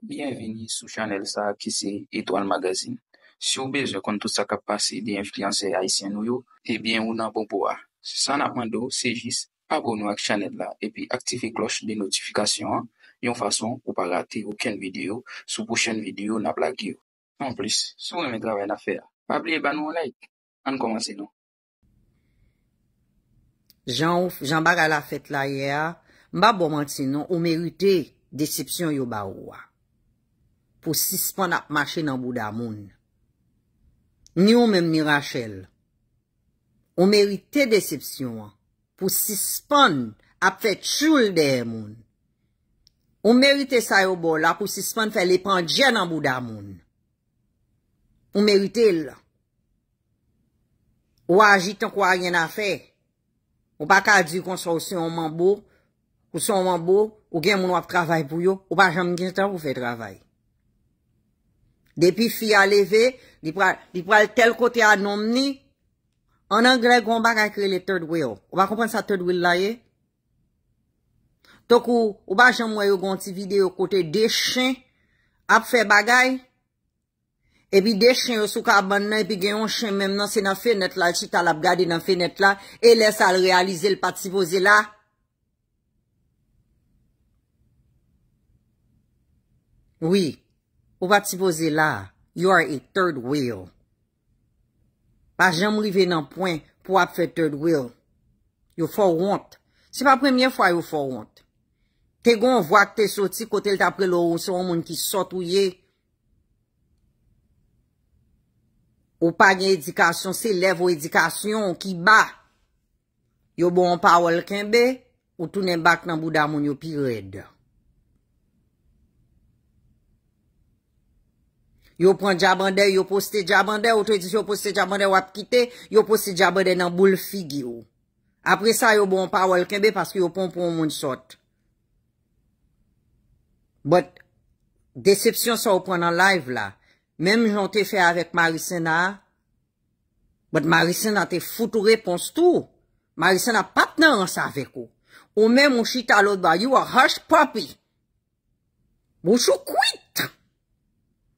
Bienveni sou chanel sa ki se Etoile Magazine. Si ou beje kon tout sa kapase de inflianser Aisyen ou yo, ebyen ou nan bon pouwa. San akman do, sejis, abonou ak chanel la epi aktife kloche de notifikasyon yon fason pou pa rate ouken video sou pwoshen video nan plak yo. En plis, sou mwen me drawe na fer. Pa plie ban ou like. An komansi nou. Jan ouf, jan baga la fet la ye a, mba bomansi nou ou merite desepsyon yo ba ouwa. pou sispon ap mache nanbou da moun. Ni ou menm ni Rachel. Ou merite decepsyon an, pou sispon ap fe choul de moun. Ou merite sayo bo la, pou sispon fe le panjè nanbou da moun. Ou merite l. Ou aji ton kwa ajen a fe. Ou pa ka di konsosyon man bo, konsosyon man bo, ou gen moun ap travay pou yo, ou pa jamin gen tan pou fe travay. Depi fi aleve, di pral tel kote a nomni, anan gre gombak akre le third will. Ou ba kompren sa third will la ye? Tok ou, ou ba jen mwayo gonti videyo kote de chen, ap fe bagay, epi de chen yo sou ka aban nan, epi gen yon chen menm nan, se nan fenet la, chita la ap gade nan fenet la, e les al realize l pati voze la. Ouye, Ou pa ti poze la, you are a third wheel. Pa jan mou rive nan poin pou ap fe third wheel. You for want. Se pa premye fwa you for want. Te gon vwa k te soti kote l tapre lo ou se woun moun ki sot ou ye. Ou pa gen edikasyon, se lev ou edikasyon ki ba. You bon pa wol kenbe, ou tou nen bak nan bouda moun yo pi reda. Yo pran djabande, yo poste djabande, yo poste djabande wap kite, yo poste djabande nan boule figi yo. Apre sa yo bon pa wak kèmbe paske yo ponpon moun sot. But, decepsyon sa yo pran nan live la. Mem jante fe avèk Marisena, but Marisena te foute ou repons tou. Marisena pat nan ansa avèk ou. Ou men moun chite alot ba, you a harsh poppy. Moun chou kwit!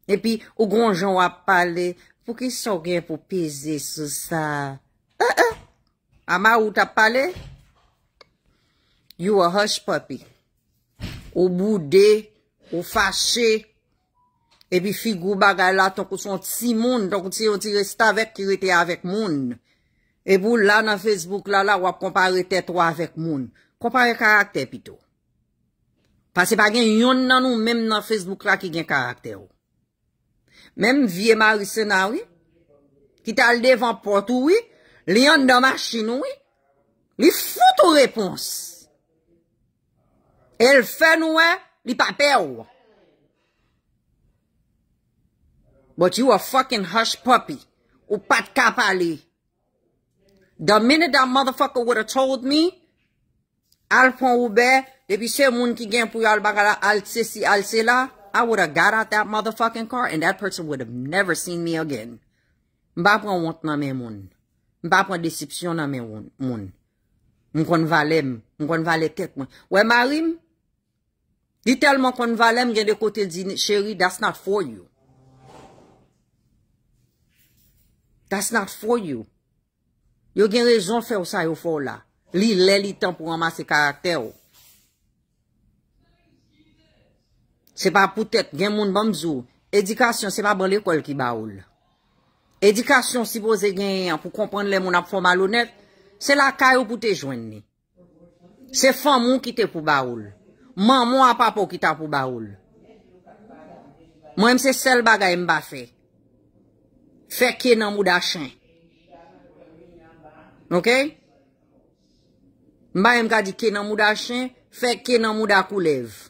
Epi, ou gonjon wap pale, pou ki sou gen pou peze sou sa? E, euh, e, euh. ama ou tap pale? You a hush puppy. Ou boudé, ou faché. Epi, figou bagay la, tonkou son ti moun, tonkou ti yon ti resta vek, ti rete avèk moun. Epi, ou la nan Facebook la, la wap kompare tetwa avèk moun. Kompare karakter pito. Pase pa gen yon nan ou men nan Facebook la ki gen karakter ou. Mem vie marisen awi, ki tal devan pot ouwi, li yon damas chi noui, li foute ou repons. El fen ouwe, li pape ouwe. But you a fucking hush puppy, ou pat kap a li. The minute that motherfucker would have told me, al pon oube, depi se moun ki gen pou yal baka la, al se si, al se la, I would have got out that motherfucking car and that person would have never seen me again. Mba pou an wot nan men moun. Mba pou an disipsyon nan men moun. Mwen kon valem. Mwen kon valetek moun. Wey marim? Di telman kon valem gen de kote l di, cheri, that's not for you. That's not for you. Yo gen rezon fe ou sa yo faw la. Li lè li tan pou an masi karakter ou. Se pa poutet gen moun bon mzou, edikasyon se pa bon l'ekol ki baoul. Edikasyon si boze gen yon pou kompon le moun ap foma lounet, se la kayo pou te jwen ni. Se fwa moun ki te pou baoul. Man moun ap pa pou ki ta pou baoul. Mwen se sel bagay mba fe. Fe kye nan mou da chen. Ok? Mba yon mga di kye nan mou da chen, fe kye nan mou da koulev.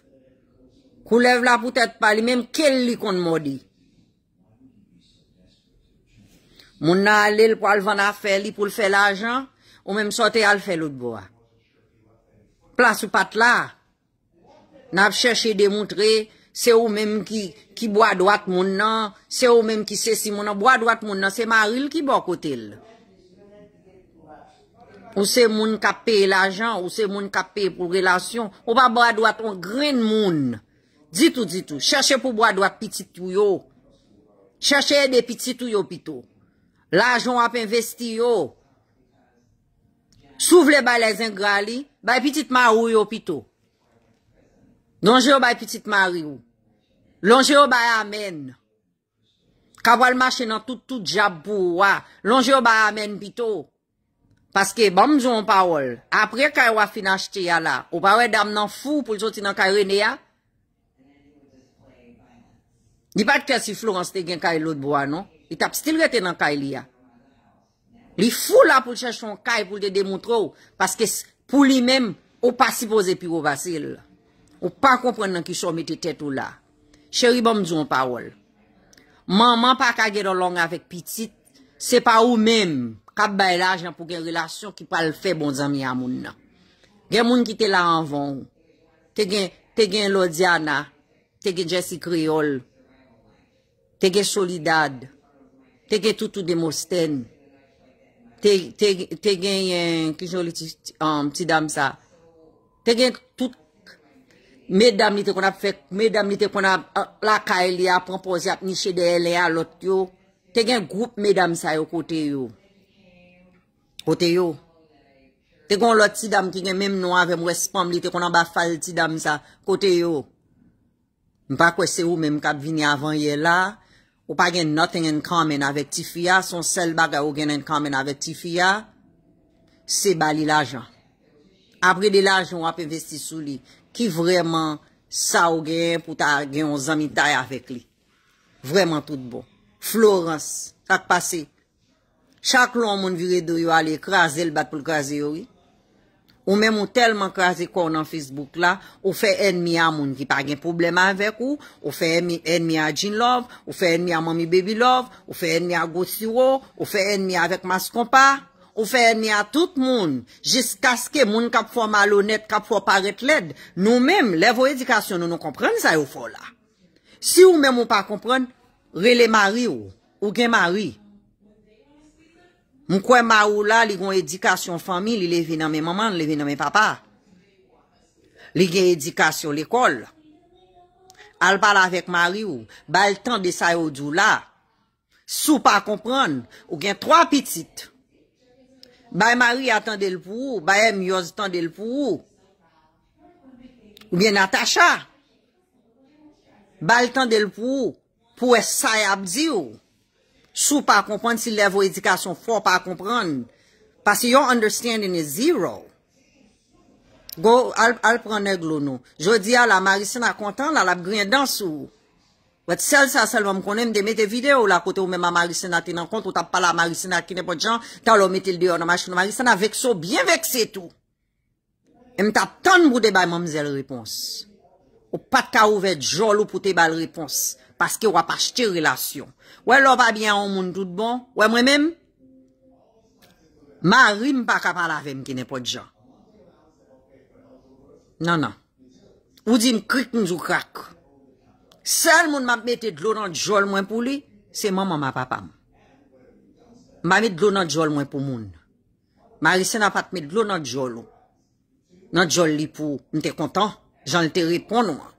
Ou lev la pou tèt pa li, mèm kel li kon mò di. Moun nan alèl pou alvan a fè li pou l'fè l'ajan, ou mèm sote al fè l'outboa. Plas ou pat la, nan ap chèche de moutre, se ou mèm ki boa doat moun nan, se ou mèm ki sè si moun nan, boa doat moun nan, se maril ki bo kote l. Ou se moun kapè l'ajan, ou se moun kapè pou relasyon, ou pa boa doat moun gren moun, Ditou, ditou. Cherche pou bo a doak pitit ou yo. Cherche de pitit ou yo pito. La ajon ap investi yo. Souvle ba le zengrali. Bay pitit mar ou yo pito. Lonje yo bay pitit mar ou. Lonje yo bay amen. Kabwal mache nan tout tout jabou wa. Lonje yo bay amen pito. Paske bom zon pa wol. Apre kwa finashte ya la. Ou pa wol dam nan fou pou louti nan karene ya. Ni pat kè si Florence te gen kèy lout bo anon. I tap stil rete nan kèy li ya. Li fou la pou chèch son kèy pou te demontrou. Paske pou li men, ou pa sipose pi ou basil. Ou pa kompren nan ki sou mette tèt ou la. Chèri bom djoun pawol. Man man pa kèy gen loun avèk pitit. Se pa ou men, kap bay la jen pou gen relasyon ki pal fè bon zami ya moun nan. Gen moun ki te la anvon. Te gen lò djana, te gen jèsi kriol. te gen solidad, te gen toutou de mosten, te gen yon kisholitit mtidam um, sa, te gen tout medam ni te kon ap fèk, medam ni te kon ap uh, lakay e li ap anpozy ap nishè de lè alot yo, te gen goup medam sa yo kote yo. Kote yo. Te kon loti dam ki gen mèm nou avèm wespam li te kon ap bafal ti dam sa kote yo. Mpa kwe se ou mèm kap vini avan ye la, Ou pa gen nothing in common avek Tifia, son sel baga ou gen in common avek Tifia, se bali l'ajan. Apre de l'ajan wap investi sou li, ki vreman sa ou gen pou ta gen on zami tay avek li. Vreman tout bon. Florence, tak pase, chak lon moun vire do yo ale krasel bat pou krasel yori. Ou men moun telman kwa zikon nan Facebook la, ou fe en mi a moun ki pa gen probleman vek ou, ou fe en mi a Jean Love, ou fe en mi a Mami Baby Love, ou fe en mi a Gossiro, ou fe en mi a vek mas kompa, ou fe en mi a tout moun, jis kaske moun kap fwa malonet, kap fwa paret led, nou men, lev ou edikasyon nou nou kompren sa yo fwa la. Si ou men moun pa kompren, rele ma ri ou, ou gen ma ri. Mwen kwen ma ou la li gwen edikasyon fami, li levi nan men maman, li levi nan men papa. Li gen edikasyon l'ekol. Al pala avèk mari ou, ba el tan de sa yo djou la. Sou pa kompran, ou gen troa pitit. Ba e mari a tan del pou ou, ba e myoz tan del pou ou. Ou gen natacha. Ba el tan del pou ou, pou e sa yo abdil ou. Sou pa a kompran si level edikasyon fwo pa a kompran. Pasi yon understanding is zero. Go, al praneg lounou. Jodi a la marisina kontan, la lap griye dansou. Wè tsel sa sel wè m konen m demete vide ou la kote ou mè ma marisina ten an kont, ou tap pala marisina ki ne pot jan, talo metil diyo nan majkou nan marisina, vekso, bien vekse tout. M tap ton mou de bay mamze l repons. Ou pat ka ouve jol ou pote bal repons. Paske wap achete relasyon. Wè lò pa byen an moun tout bon? Wè mwen men? Mari mpa kapal avem ki ne po dja. Nan nan. Non. Ou di mkrik mzou krak. Sel moun map mette dlo nan djol mwen pou li, se mwaman ma papam. Mba mette dlo nan djol mwen pou moun. Mari sen apat mette dlo nan djol ou. Nan djol li pou, mte kontan, jan lte repon nou an.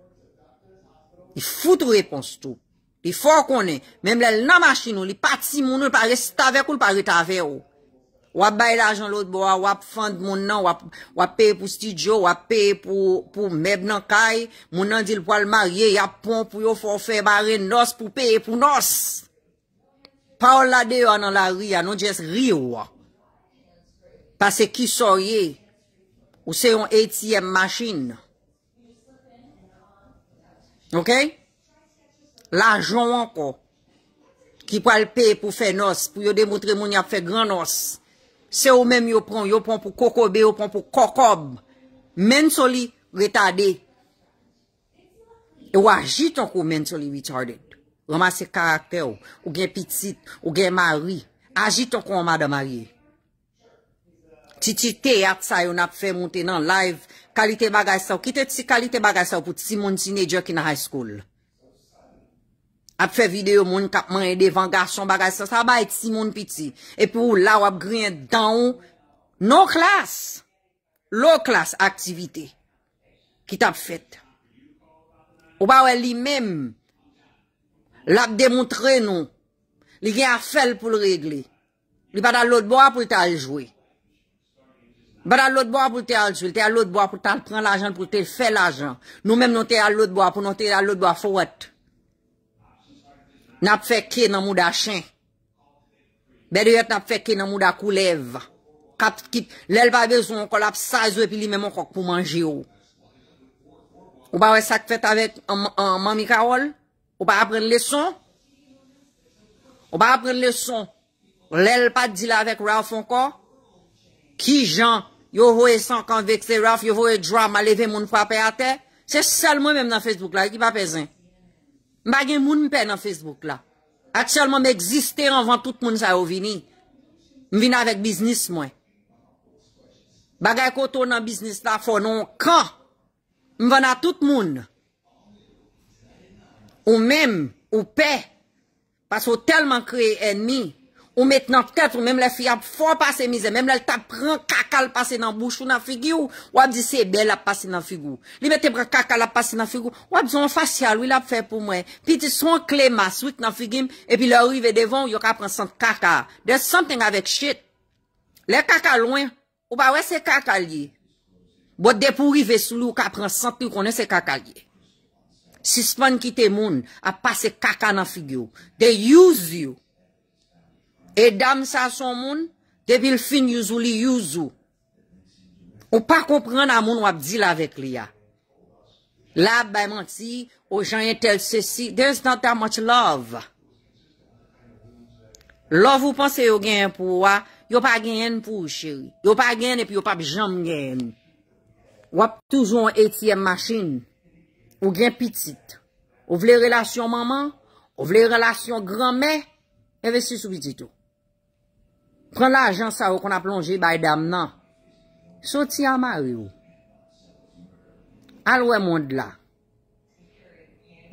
Li foute repons tou. Li fò konè. Mèm lè lè nan machin nou. Li pati moun nou. Li pare si tavek ou li pare tavek ou. Wap bay la jan lòt bo. Wap fande moun nan. Wap peye pou studio. Wap peye pou meb nan kay. Moun nan dil pou al marye. Ya pon pou yo fò fè bare nos. Pou peye pou nos. Pa ou lade yo nan la ria. Non jes rio wò. Pase ki soye. Ou se yon eti yèm machin nou. Lajon wanko, ki palpe pou fe nos, pou yo demotre moun ap fe gran nos. Se ou menm yo pon, yo pon pou kokobe, yo pon pou kokob. Mentally e retarded. E ou ajit anko mentally retarded. Wama se karakter ou, ou gen pitsit, ou gen mari. Ajit anko wama de mari. Ti ti te at sa yon ap fe moun te nan lajv. kalite bagay sa ou, ki te ti kalite bagay sa ou, pou ti simon tinejok in high school, ap fe video moun, kapman e devan garson bagay sa ou, sa ba eti simon piti, epi ou la ou ap griyen dan ou, nou klas, lou klas aktivite, ki tap fet, ou ba ou e li mem, la ap demontre nou, li gen a fel pou le regle, li ba da lout bo ap wita a jouwe, Ben al lout bo a pou te al sou, te al lout bo a pou tan pran l'ajan pou te fè l'ajan. Nou mèm nou te al lout bo a pou nou te al lout bo a fowet. Nap fè kè nan mou da chèn. Ben dè vèt nap fè kè nan mou da koulev. Lèl pa bezon, on kol ap saz ou epi li mè mè mou kok pou manji ou. Ou pa wè sak fèt avèk mami Karol? Ou pa apren lèson? Ou pa apren lèson? Lèl pa di la avèk Ralfon ko? Ki jant? Yo vo e sankan vek se raf, yo vo e dram aleve moun pape ate, se sel moun mèm nan Facebook la, e ki pape zin. M bagay moun mpe nan Facebook la, at sel moun mèm egzister anvan tout moun sa yo vini. M vina vek biznis mwen. Bagay koto nan biznis la, fonon kan, m vana tout moun. Ou mèm, ou pe, pas ou telman kre ennmi. Ou met nan ket ou mèm lè fi ap fò pasè mizè. Mèm lè tap pran kakal pasè nan bouchou nan figyou. Ou ap di se bel ap pasè nan figyou. Li mè te pran kakal ap pasè nan figyou. Ou ap zon fasyal ou il ap fè pou mwen. Pi di son klemas wik nan figyou. E pi lè rive devan ou yo ka pran sant kakal. There's something avèk shit. Lè kakal ouen. Ou ba wè se kakal ye. Bote de pou rive sou lou ka pran sant yon konen se kakal ye. Sispon ki te moun ap pasè kakal nan figyou. They use you. E dam sa son moun, depil fin yuzou li yuzou. Ou pa kompren a moun wap di la vek li ya. La bay manti, ou janye tel sesi, denstant ta moun ch love. Love ou panse yo gen pou wa, yo pa gen pou cheri. Yo pa gen epi yo pa bi jam gen. Wap toujou an etiyem masin, ou gen pitit. Ou vle relasyon maman, ou vle relasyon granme, enve si sou pitit ou. Pren la ajan sa ou kon a plonje bay dam nan. Soti a ma ou. Alwe moun de la.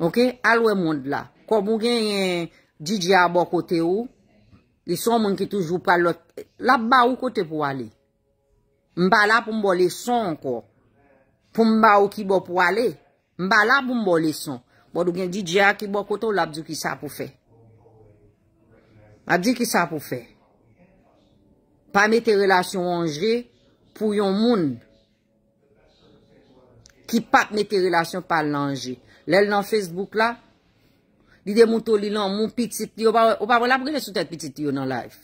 Ok? Alwe moun de la. Kou moun genye DJ a bo kote ou. Li son moun ki toujou palot. Lap ba ou kote pou wale. Mba la pou mbo le son kou. Pou mba ou ki bo pou wale. Mba la pou mbo le son. Mbo dou genye DJ a ki bo kote ou lap di ki sa pou fe. Lap di ki sa pou fe. Mba la pou mbo le son. Pa mette relasyon anje pou yon moun. Ki pat mette relasyon pal nanje. Lèl nan Facebook la, li de moutou li nan moun pitit. Yo pa wè la pou ki le soute pitit yo nan life.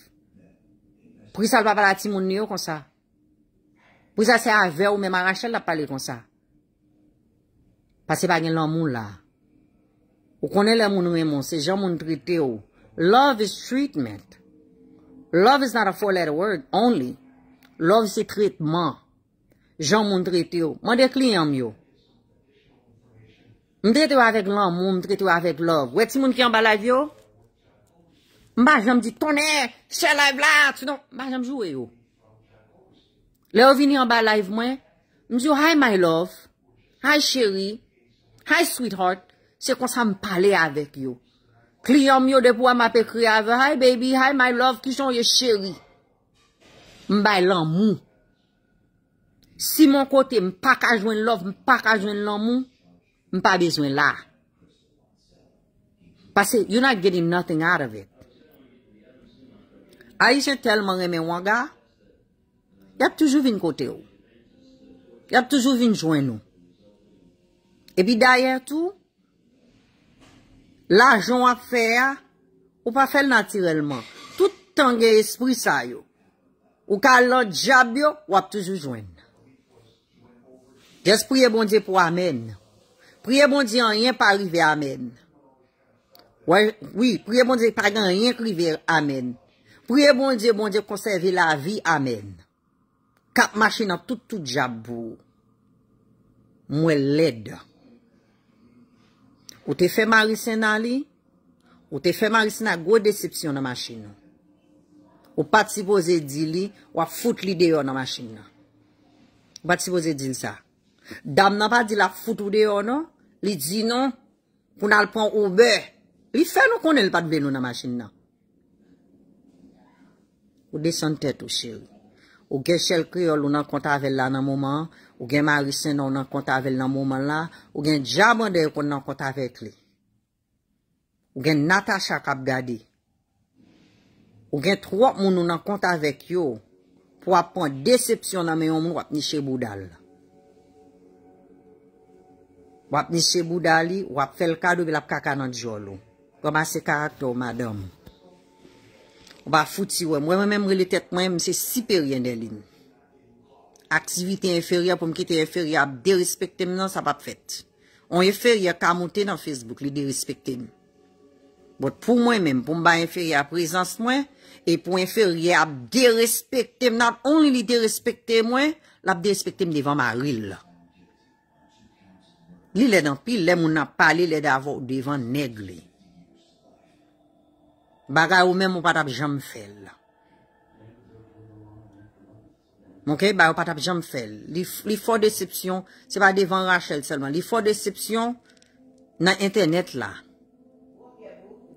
Pou ki sal pa palati moun yo kon sa. Pou ki sa se avè ou me marache la pali kon sa. Pase pa gen nan moun la. Ou konè lè moun ou e moun, se jan moun trite yo. Love is treatment. Love is not a four-letter word, only. Love se trete man. Jan moun trete yo. Moun dek li yon myo. Moun trete yo avek lan, moun trete yo avek love. We ti moun ki yon balay yo? Mba jom di tonè, selay blat, mba jom jowe yo. Le yo vini yon balay mwen, mou di yo, hi my love, hi chéri, hi sweetheart, se kon sa mpale avek yo. Kliyom yo depwa ma pe kriyave, hay baby, hay my love, kishon yo cheri. Mba e lan mou. Si mon kote mpa kajwen love, mpa kajwen lan mou, mpa bezwen la. Pase, you not getting nothing out of it. A ishe telman eme waga, yap toujou vin kote ou. Yap toujou vin jwen ou. E bi dayer tou, La joun ap fè ya, ou pa fèl natirelman. Tout tangè espri sa yo. Ou ka lò diabyo, wap touzou jwen. Jes priye bon diè pou amen. Priye bon diè an yen pa rive amen. Oui, priye bon diè pargan an yen prive amen. Priye bon diè bon diè konseve la vi amen. Kap machina toutou diabyo. Mwen leda. Ou te fè marisen nan li, ou te fè marisen nan gwo decepsyon nan masjin nan. Ou pa t'ipose di li, ou a fout li deyon nan masjin nan. Ou pa t'ipose din sa. Dam nan pa di la fout ou deyon nan, li di nan, pou nan l'pon oube, li fè nou konen l'patbe nou nan masjin nan. Ou de son tèt ou chè. Ou gen chèl kriol ou nan konta avella nan mouman. Ou gen Marisen nou nan konta vel nan mouman la. Ou gen Djabande ou kon nan konta vek li. Ou gen Natasha kap gade. Ou gen tro ap moun nou nan konta vek yo. Pwa ap pon decepsyon nan men yon moun wap ni Cheboudal. Wap ni Cheboudal li, wap fel kado bil ap kaka nan di jolo. Wap mase karak to madam. Wap foti wè. Mwen mwen mèm rele tet mwen mwen se sipe ryen de li nou. aktivite inferya pou m ki te inferya ap derespektem nan, sa pa p fèt. On referya kamote nan Facebook li derespektem. Bote pou mwen men, pou m ba inferya prezans mwen, e pou referya ap derespektem nan, on li derespektem mwen, la ap derespektem devan ma ril la. Li le dan pi, le moun ap pale, li le davan negle. Baga ou men mou pat ap jam fèl la. Monke, ba yo pat ap jom fel. Li fo decepsyon, se pa devan Rachel selman, li fo decepsyon nan internet la.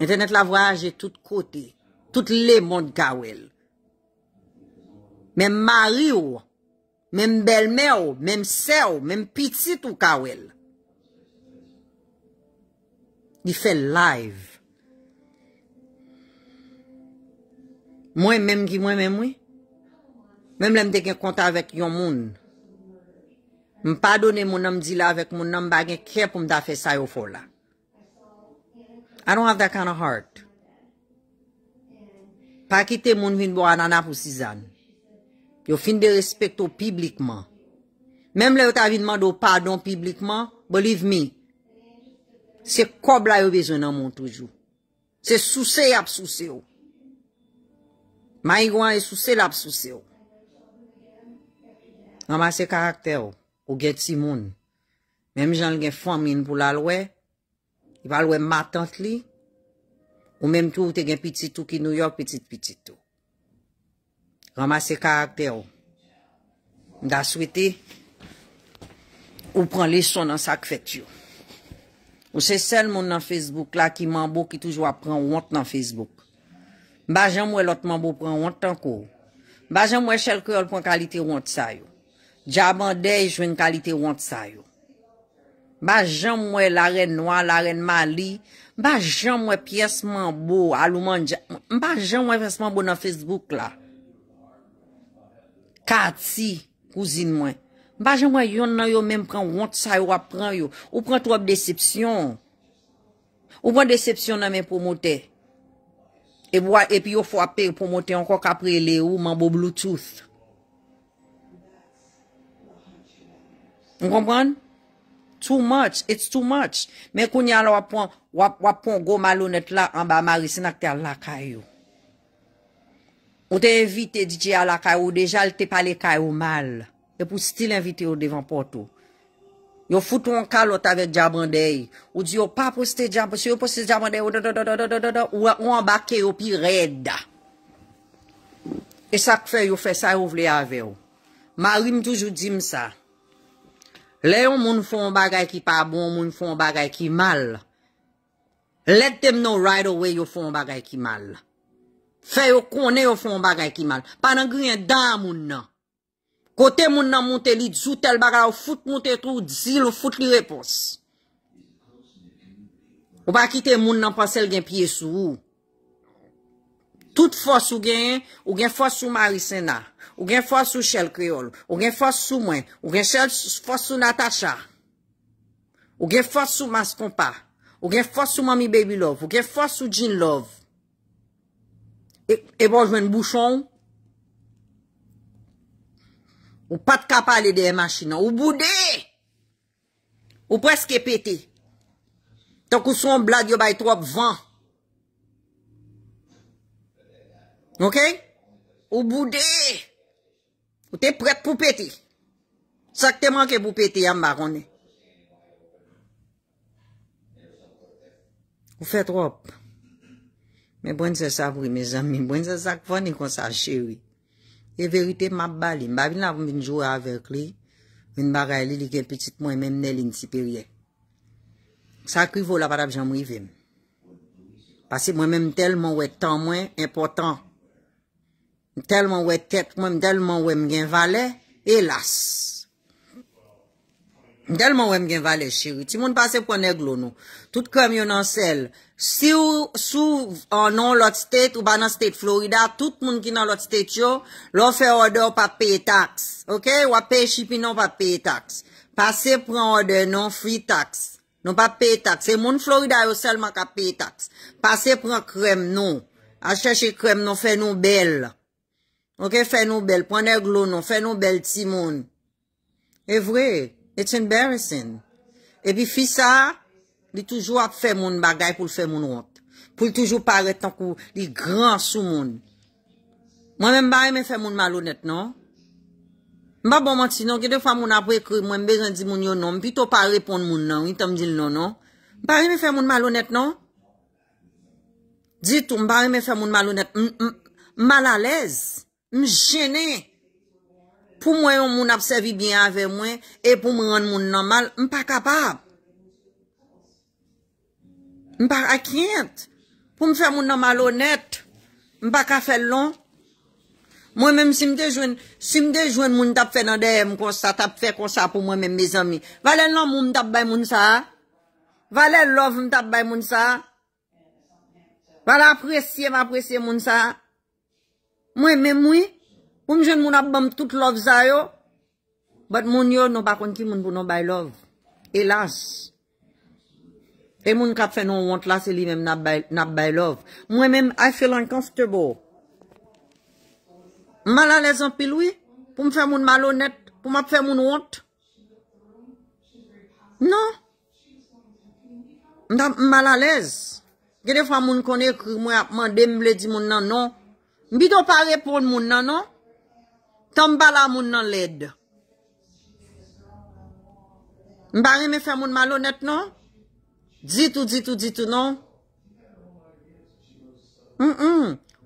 Internet la voyaje tout kote, tout le moun kawel. Mem mari ou, mem belme ou, mem se ou, mem pitit ou kawel. Li fel live. Mwen menm ki mwen menm wey? Mem lem de gen konta vek yon moun. M pa donen moun nam di la vek moun nam bagen kre pou m da fe sa yo fola. I don't have that kind of heart. Pa kite moun vin bo anana pou si zan. Yo fin de respekto piblikman. Mem le yo ta vin mando pardon piblikman, believe me. Se kob la yo bezenan moun toujou. Se souse ap souse yo. Ma yi gwan yi e souse la ap souse yo. Ramase karakter ou gen ti moun. Mem jan gen fomin pou la lwe. I pa lwe matant li. Ou mem tou te gen pititou ki New York, pitit-pititou. Ramase karakter ou. Mda souwete ou pran leson nan sakfektyo. Ou se sel moun nan Facebook la ki mambou ki toujwa pran wont nan Facebook. Bajan mwen lot mambou pran wont anko. Bajan mwen chel krel kon kalite wont sayo. Dja bandè, jwen kalite want sa yo. Ba jen mwen laren wan, laren mali. Ba jen mwen piyesman bo, alouman jen. Ba jen mwen piyesman bo nan Facebook la. Kati, kouzin mwen. Ba jen mwen yon nan yo menm pran want sa yo ap pran yo. Ou pran trob decepsyon. Ou pran decepsyon nan men pou motè. E, e pi yo fwape pou motè anko kapre le yo, man bo Bluetooth. Bluetooth. On kompran? Too much. It's too much. Men kon yal wap pon, wap pon gomaloun et la, an ba mari senak te al lakay yo. On te invite di je al lakay yo, deja l te pale kay yo mal. E pou stil invite yo devan porto. Yo foute yon kalot ave djabandei. Ou di yo pa poste djabandei, si yo poste djabandei, ou dodo dodo dodo dodo, ou wak nou an bakye yo pi redda. E sak fe yo fe sa yo vle ave yo. Mari mdouj yo jim sa. Le yon moun foun bagay ki pa bon, moun foun bagay ki mal. Let them know right away yon foun bagay ki mal. Fè yon kone yon foun bagay ki mal. Panan gwen dan moun nan. Kote moun nan moun te li, djoutel bagay ou fout moun te trou, djil ou fout li repos. Ou pa kite moun nan pasel gen piye sou ou. Tout fos ou gen fos ou Marissena, ou gen fos ou Chelle Creole, ou gen fos ou mwen, ou gen Chelle fos ou Natacha, ou gen fos ou mas kompa, ou gen fos ou Mami Baby Love, ou gen fos ou Jean Love. E, e bon jwen bouchon ou pat kapal e de e machina, ou boudé, ou preske pété, ton kouson blad yo bay trop vant. Ok? Ou boudé! Ou te pret pou peti! Sak te manke pou peti yam barone! Ou fet rop! Men bon se savoui, men zami, men bon se sak fani kon sa chéri! E verite mab bali, mba vin la voun vin joua avek li, vin baray li li gen petit moun, mwen men nelin si perye! Sak kivou la vada bjan mou yivem! Pasi mwen men tel moun wè tan moun, importan! Ntelman wè tek mwen, ntelman wè mgen vale, elas. Ntelman wè mgen vale, chiri. Ti moun pase pou aneglo nou. Tout krem yo nan sel. Si ou, si ou anon lot state, ou banan state Florida, tout moun ki nan lot state yo, lò fè order pa pay tax. Ok, wè pay shipping nou pa pay tax. Pase pou an order nou, free tax. Nou pa pay tax. Se moun Florida yo sel maka pay tax. Pase pou an krem nou. A chèche krem nou, fè nou bel lò. Ok, fè nou bel, pwè nè glou nou, fè nou bel ti moun. E vwè, it's embarrassing. E pi fi sa, li toujou ap fè moun bagay pou fè moun wot. Pou li toujou pare tan kou, li gran sou moun. Mwen mè mbare mè fè moun malounet nou. Mwen mba bon mwant si nou, ki de fwa moun ap wè kri, mwen mbe rèndi moun yo nou, mpi tou pa repon moun non? wi nou, yi tam di nou nou. Mbare mbe fè moun malounet nou. Di tou, mbare mbe fè moun malounet, mbalalèz. M jene, pou mwen moun apsevi byen ave mwen, e pou mwen moun nomal, m pa kapab. M pa akint, pou m fè moun nomal onet, m pa ka fè loun. Mwen mèm si m te jwen, si m te jwen moun tap fè nan deyè m konsa, tap fè konsa pou mwen mèm mèz amy. Valè loun moun tap bay moun sa? Valè loun moun tap bay moun sa? Valè apresye m apresye moun sa? Valè loun moun tap bay moun sa? Mwen men mwen, pou mwen jen moun ap bom tout love zay yo, bat moun yo nou pa konti moun pou nou bay love. Elas. E moun kap fè nou want las e li mèm nap bay love. Mwen men, I feel uncomfortable. Mwen malalèz anpil wè, pou mwen fè moun malonèt, pou non. mwen ap fè moun want. Non. Mwen ap malalèz. Gede fwa moun konè kou mwen ap mandèm, mwen le di moun nan non, Mbidon pa repoun moun nan, non? Tan mbala moun nan led. Mbari me fè moun malonet, non? Dito, dito, dito, non? M, m,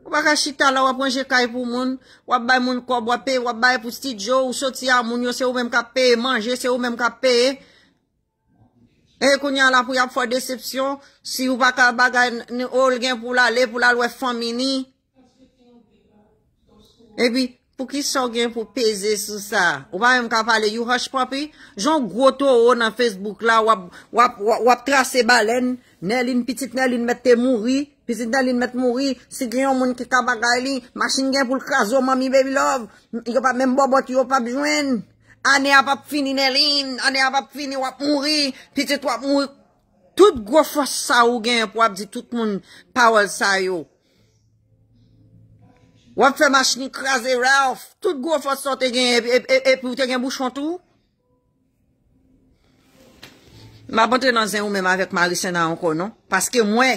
ou baka chita la wapon jekay pou moun, wap bay moun kob wapè, wap bay pou stidjo, ou soti ya moun yo se ou menm ka pè, manje se ou menm ka pè, e koun yan la pou yap fwa decepsyon, si ou baka bagay ou lgen pou la le, pou la lwe fwamini, E pi, pou ki son gen pou peze sou sa, ou pa yon ka pale yu hoj papi, joun gwo tou ou nan Facebook la, wap trase balen, nelin pitit, nelin mette mouri, pitit nelin mette mouri, si gen yon moun ki kaba gali, masin gen pou lkazo mami baby love, yon pa men bobo ki yon pa bijwen, ane ap ap fini nelin, ane ap ap fini wap mouri, pitit wap mouri. Tout gwo fos sa ou gen pou ap di tout moun pawel sa yo. Wap fè ma chni krasè rè off, tout gwo fò sò te gen, e pou e, e, e, te gen bouchon tou. Ma bante nan zè ou mèm avèk Marissena ankon, non? Paske mwè.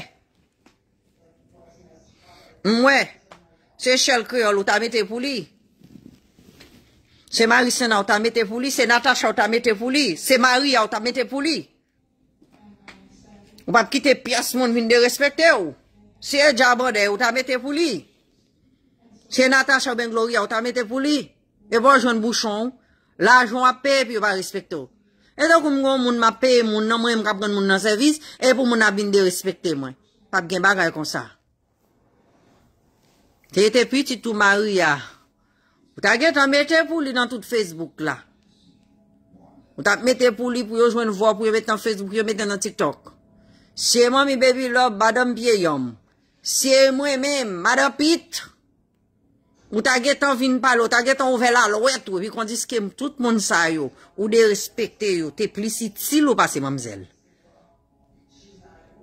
Mwè. Se Chelle Creole ou ta mette pou li. Se Marissena ou ta mette pou li. Se Natasha ou ta mette pou li. Se Maria ou ta mette pou li. Ou pa ki te pias moun vin de respèkte ou. Se Eja Bode ou ta mette pou li. Ou pa ki te pias moun vin de respèkte ou. Che Natacha Ben Gloria, ou ta mette pou li? E bon jwen bouchon, la jwen apè, pi e ou pa respekte ou. E do kou mwen moun apè, moun nan mwen mwen mwen moun nan servis, e pou moun apin de respekte mwen. Pap gen bagay kon sa. Te ete piti tou mary ya. Ou ta gen ta mette pou li nan tout Facebook la. Ou ta mette pou li pou yo jwen vwa, pou yo mette nan Facebook, yo mette nan TikTok. Si e mwen mi bebi lop, badan pye yom. Si e mwen men, madan pitre. Ou tagetan vin palo, tagetan ouvela alwet ou, pi kondis kem, tout moun sa yo, ou de respekte yo, te plisit sil ou pase mamzel.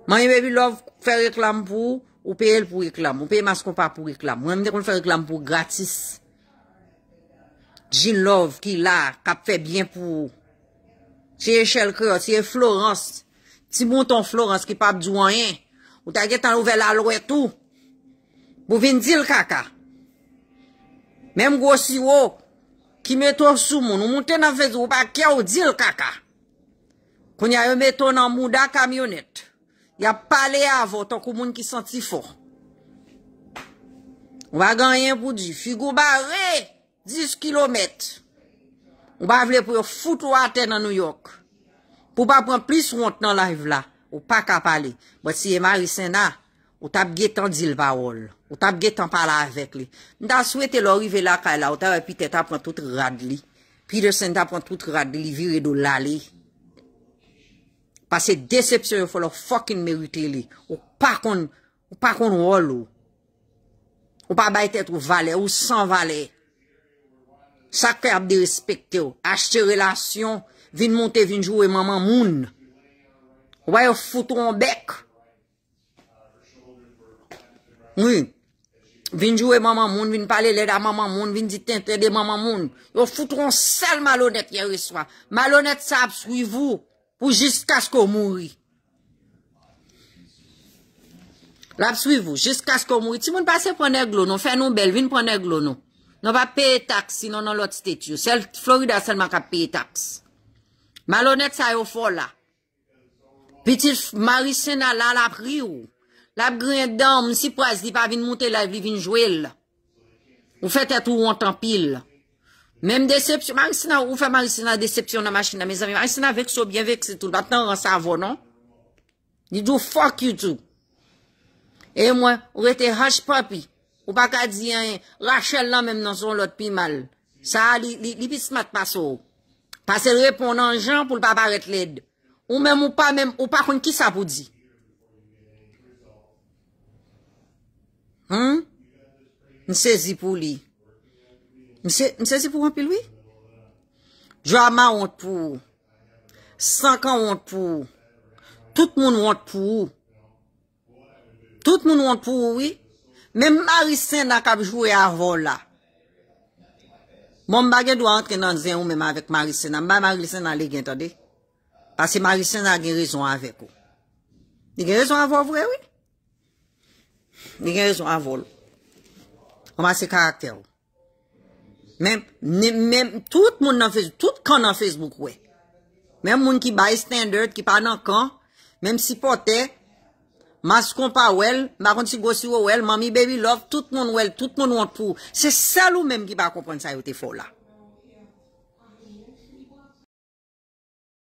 Man yon bebi lov fè reklam pou, ou pe el pou reklam, ou pe masko pa pou reklam. Mwen mde kon fè reklam pou gratis. Jil lov ki la, kap fè bien pou, tiye chel kre, tiye Florence, ti moun ton Florence ki pap djouan yon, ou tagetan ouvela alwet ou, pou vin dil kaka. Mem gwo si wo ki meto sou moun, ou moun ten nan vezou, ou pa kya ou dil kaka. Koun ya yo meto nan mouda kamyonet, ya pale avot an kou moun ki santi fok. Ou ba ganyen pou di, fi gwo ba re 10 km, ou ba vle pou yo fout wate nan New York. Pou ba pren plis wote nan la rive la, ou pa ka pale. Bwè si ye Marisena, ou tab ge tan dil ba wol. Ou tap getan pala avek li. Nda sou ete lorive la kaila. Ou ta repite tap pran tout rad li. Pi de sen tap pran tout rad li. Vire do lale. Pa se decepcion yo folo fokin merite li. Ou pa kon, ou pa kon wolo. Ou pa baye tet ou vale. Ou san vale. Sa kre ap de respekte yo. Ache relasyon. Vin monte vin jou e maman moun. Ou baye ou fote ou mbek. Mwen. Vinjouwe maman moun, vinpale leda maman moun, vinjitente de maman moun. Yo foutron sel malonet yere swa. Malonet sa apswivou pou jist kasko mouri. Lapswivou, jist kasko mouri. Ti moun pase pwene glonon, fè nou bel, vin pwene glonon. Non pa peye taks si non nan lot stet yo. Sel Florida sel maka peye taks. Malonet sa yo fola. Piti marisen ala la priyo. La brendan mwen si pwaz li pa vin mwote la, li vin jwel. Ou fet etou wantan pil. Mem decepsyon, ou fa marisyon la decepsyon na machina, mwen syna vek so, bien vek se tout. Atan ran savo, non? Di dou fok you tou. E mwen, ou rete haj papi. Ou pa ka diyen, rachel nan menm nan son lot pi mal. Sa li, li pis mat pas ou. Pas el repon nan jan pou l papar et led. Ou menm ou pa menm, ou pa kon ki sa pou di. Ou menm ou pa menm, ou pa kon ki sa pou di. Nsezi pou li Nsezi pou wampil li Jwa ma want pou Sankan want pou Tout moun want pou Tout moun want pou Mèm Marisena Kabjou e avon la Mèm bagè dwa antre nan zè Mèm avèk Marisena Mèm Marisena lè gen tade Pase Marisena gen rezon avèk ou Gen rezon avon vwe wè Ni gen rezon avol. Oman se karakter ou. Men, men, tout moun nan Facebook, tout kan nan Facebook wey. Men moun ki bay standard, ki pa nan kan, men si pote, mas kon pa wel, ma kon si gosi ou wel, mami, baby, love, tout moun wel, tout moun want pou. Se salou men ki pa kompon sa yo te fola.